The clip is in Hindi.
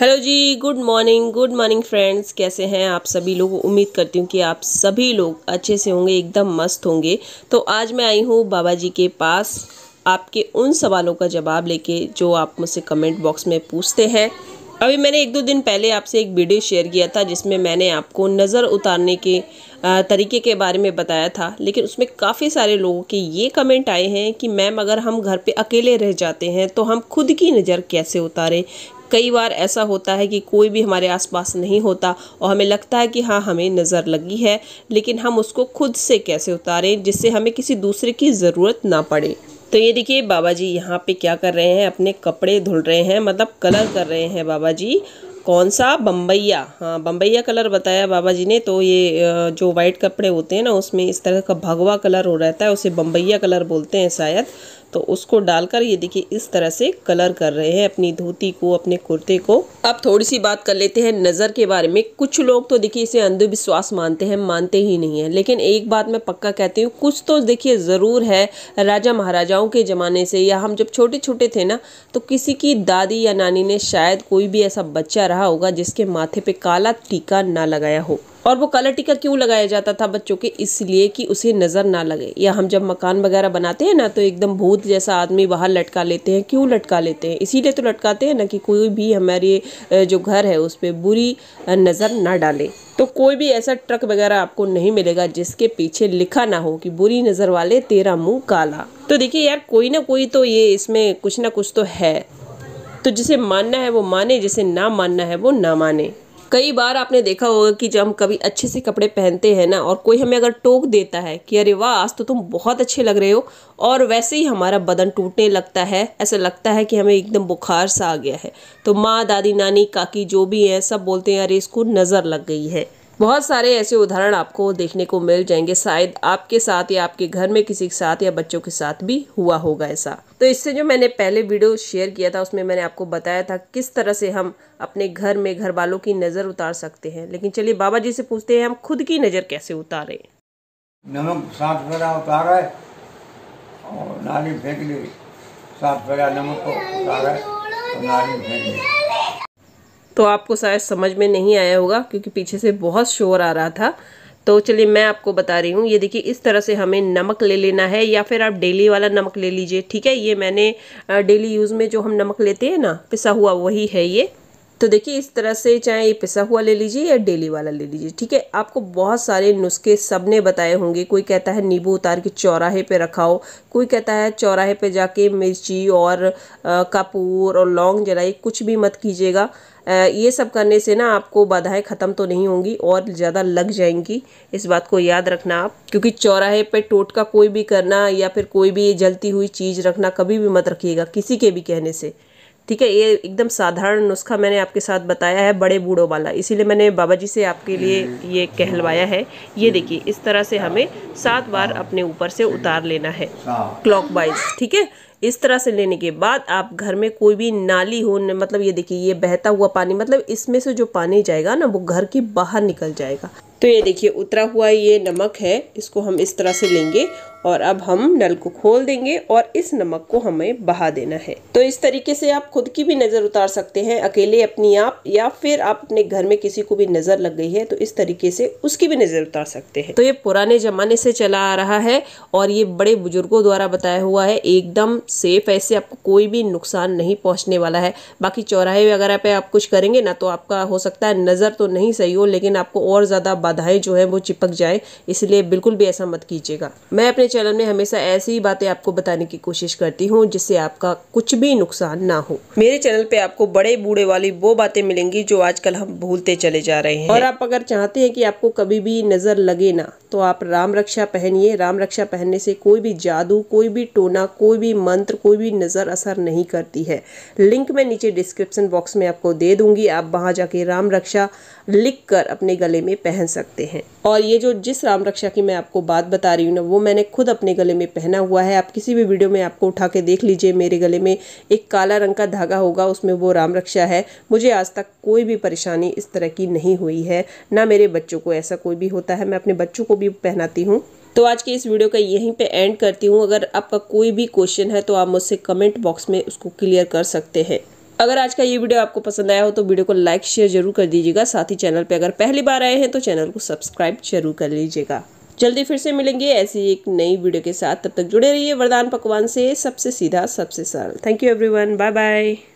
hello ji good morning good morning friends कैसे हैं आप सभी लोग उम्मीद करती हूँ कि आप सभी लोग अच्छे से होंगे एकदम मस्त होंगे तो आज मैं आई हूँ बाबा जी के पास आपके उन सवालों का जवाब लेके जो आप मुझसे कमेंट बॉक्स में पूछते हैं अभी मैंने एक दो दिन पहले आपसे एक वीडियो शेयर किया था जिसमें मैंने आपको नज़र उतारने के तरीके के बारे में बताया था लेकिन उसमें काफ़ी सारे लोगों के ये कमेंट आए हैं कि मैम अगर हम घर पे अकेले रह जाते हैं तो हम खुद की नज़र कैसे उतारें कई बार ऐसा होता है कि कोई भी हमारे आसपास नहीं होता और हमें लगता है कि हाँ हमें नज़र लगी है लेकिन हम उसको खुद से कैसे उतारें जिससे हमें किसी दूसरे की ज़रूरत ना पड़े तो ये देखिए बाबा जी यहाँ पे क्या कर रहे हैं अपने कपड़े धुल रहे हैं मतलब कलर कर रहे हैं बाबा जी कौन सा बम्बैया हाँ बम्बैया कलर बताया बाबा जी ने तो ये जो वाइट कपड़े होते हैं ना उसमें इस तरह का भगवा कलर हो रहता है उसे बम्बैया कलर बोलते हैं शायद तो उसको डालकर ये देखिए इस तरह से कलर कर रहे हैं अपनी धोती को अपने कुर्ते को अब थोड़ी सी बात कर लेते हैं नज़र के बारे में कुछ लोग तो देखिए इसे अंधविश्वास मानते हैं मानते ही नहीं है लेकिन एक बात मैं पक्का कहती हूँ कुछ तो देखिए ज़रूर है राजा महाराजाओं के ज़माने से या हम जब छोटे छोटे थे ना तो किसी की दादी या नानी ने शायद कोई भी ऐसा बच्चा रहा होगा जिसके माथे पर काला टीका ना लगाया हो और वो कलर टिका क्यों लगाया जाता था बच्चों के इसलिए कि उसे नज़र ना लगे या हम जब मकान वगैरह बनाते हैं ना तो एकदम भूत जैसा आदमी बाहर लटका लेते हैं क्यों लटका लेते हैं इसीलिए तो लटकाते हैं ना कि कोई भी हमारे जो घर है उस पर बुरी नज़र ना डाले तो कोई भी ऐसा ट्रक वगैरह आपको नहीं मिलेगा जिसके पीछे लिखा ना हो कि बुरी नज़र वाले तेरा मुँह काला तो देखिए यार कोई ना कोई तो ये इसमें कुछ ना कुछ तो है तो जिसे मानना है वो माने जिसे ना मानना है वो ना माने कई बार आपने देखा होगा कि जब हम कभी अच्छे से कपड़े पहनते हैं ना और कोई हमें अगर टोक देता है कि अरे वाह आज तो तुम बहुत अच्छे लग रहे हो और वैसे ही हमारा बदन टूटने लगता है ऐसा लगता है कि हमें एकदम बुखार सा आ गया है तो माँ दादी नानी काकी जो भी हैं सब बोलते हैं अरे इसको नज़र लग गई है बहुत सारे ऐसे उदाहरण आपको देखने को मिल जाएंगे शायद आपके साथ या आपके घर में किसी के साथ या बच्चों के साथ भी हुआ होगा ऐसा तो इससे जो मैंने पहले वीडियो शेयर किया था उसमें मैंने आपको बताया था किस तरह से हम अपने घर में घर वालों की नज़र उतार सकते हैं लेकिन चलिए बाबा जी से पूछते हैं हम खुद की नज़र कैसे उतारें नमक साफ सुथरा उतारा है और नाली फेंक ली साफ सुथरा नमक को उतारा है और नाली फेंक ली तो आपको शायद समझ में नहीं आया होगा क्योंकि पीछे से बहुत शोर आ रहा था तो चलिए मैं आपको बता रही हूँ ये देखिए इस तरह से हमें नमक ले लेना है या फिर आप डेली वाला नमक ले लीजिए ठीक है ये मैंने डेली यूज़ में जो हम नमक लेते हैं ना पिसा हुआ वही है ये तो देखिए इस तरह से चाहे ये पिसा हुआ ले लीजिए या डेली वाला ले लीजिए ठीक है आपको बहुत सारे नुस्खे सब ने बताए होंगे कोई कहता है नींबू उतार के चौराहे पे रखाओ कोई कहता है चौराहे पे जाके मिर्ची और कपूर और लौंग जलाई कुछ भी मत कीजिएगा ये सब करने से ना आपको बाधाएं ख़त्म तो नहीं होंगी और ज़्यादा लग जाएंगी इस बात को याद रखना आप क्योंकि चौराहे पे टोटका कोई भी करना या फिर कोई भी जलती हुई चीज़ रखना कभी भी मत रखिएगा किसी के भी कहने से ठीक है ये एकदम साधारण नुस्खा मैंने आपके साथ बताया है बड़े बूढ़ों वाला इसीलिए मैंने बाबा जी से आपके लिए ये कहलवाया है ये देखिए इस तरह से हमें सात बार अपने ऊपर से उतार लेना है क्लॉक ठीक है इस तरह से लेने के बाद आप घर में कोई भी नाली हो मतलब ये देखिए ये बहता हुआ पानी मतलब इसमें से जो पानी जाएगा ना वो घर के बाहर निकल जाएगा तो ये देखिए उतरा हुआ ये नमक है इसको हम इस तरह से लेंगे और अब हम नल को खोल देंगे और इस नमक को हमें बहा देना है तो इस तरीके से आप खुद की भी नज़र उतार सकते हैं अकेले अपनी आप या फिर आप अपने घर में किसी को भी नज़र लग गई है तो इस तरीके से उसकी भी नज़र उतार सकते हैं तो ये पुराने ज़माने से चला आ रहा है और ये बड़े बुजुर्गों द्वारा बताया हुआ है एकदम सेफ ऐसे आपको कोई भी नुकसान नहीं पहुँचने वाला है बाकी चौराहे वगैरह पर आप कुछ करेंगे ना तो आपका हो सकता है नज़र तो नहीं सही हो लेकिन आपको और ज़्यादा बाधाएँ जो है वो चिपक जाए इसलिए बिल्कुल भी ऐसा मत कीजिएगा मैं अपने चैनल में हमेशा ऐसी ही बातें आपको बताने की कोशिश करती हूँ जिससे आपका कुछ भी नुकसान ना हो मेरे चैनल पे आपको बड़े बूढ़े वाली वो बातें मिलेंगी जो आजकल हम भूलते चले जा रहे हैं और आप अगर चाहते हैं कि आपको कभी भी नजर लगे ना तो आप राम रक्षा पहनिए राम रक्षा पहनने से कोई भी जादू कोई भी टोना कोई भी मंत्र कोई भी नज़र असर नहीं करती है लिंक मैं नीचे डिस्क्रिप्सन बॉक्स में आपको दे दूंगी आप वहाँ जाके राम रक्षा लिख कर अपने गले में पहन सकते हैं और ये जो जिस राम रक्षा की मैं आपको बात बता रही हूँ ना वो मैंने खुद अपने गले में पहना हुआ है आप किसी भी वीडियो में आपको उठा के देख लीजिए मेरे गले में एक काला रंग का धागा होगा उसमें वो राम रक्षा है मुझे आज तक कोई भी परेशानी इस तरह की नहीं हुई है ना मेरे बच्चों को ऐसा कोई भी होता है मैं अपने बच्चों को भी भी पहनाती हूँ तो आज के इस वीडियो का यहीं पे एंड करती हूँ अगर आपका कोई भी क्वेश्चन है तो आप मुझसे कमेंट बॉक्स में उसको क्लियर कर सकते हैं अगर आज का ये वीडियो आपको पसंद आया हो तो वीडियो को लाइक शेयर जरूर कर दीजिएगा साथ ही चैनल पे अगर पहली बार आए हैं तो चैनल को सब्सक्राइब जरूर कर लीजिएगा जल्दी फिर से मिलेंगे ऐसी एक नई वीडियो के साथ तब तक जुड़े रहिए वरदान पकवान से सबसे सीधा सबसे सरल thank you every bye bye